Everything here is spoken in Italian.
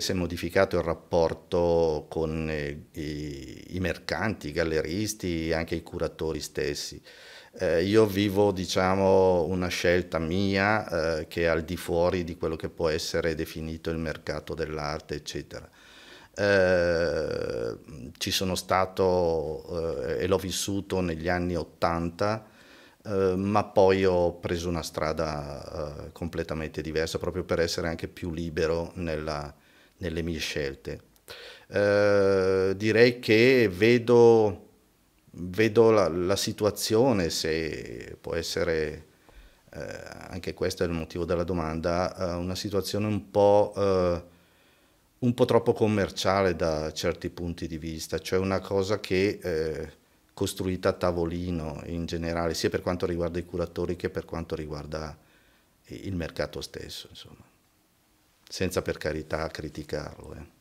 Si è modificato il rapporto con eh, i, mercanti, i galleristi e anche i curatori stessi. Eh, io vivo diciamo, una scelta mia eh, che è al di fuori di quello che può essere definito il mercato dell'arte, eccetera. Eh, ci sono stato eh, e l'ho vissuto negli anni Ottanta, eh, ma poi ho preso una strada completamente diversa proprio per essere anche più libero nella, nelle mie scelte. Eh, direi che vedo, vedo la, la, situazione, se può essere eh, anche questo è il motivo della domanda, eh, una situazione un po', eh, un po', troppo commerciale da certi punti di vista, cioè una cosa che eh, costruita a tavolino in generale, sia per quanto riguarda i curatori che per quanto riguarda il mercato stesso. Insomma senza per carità criticarlo. Eh.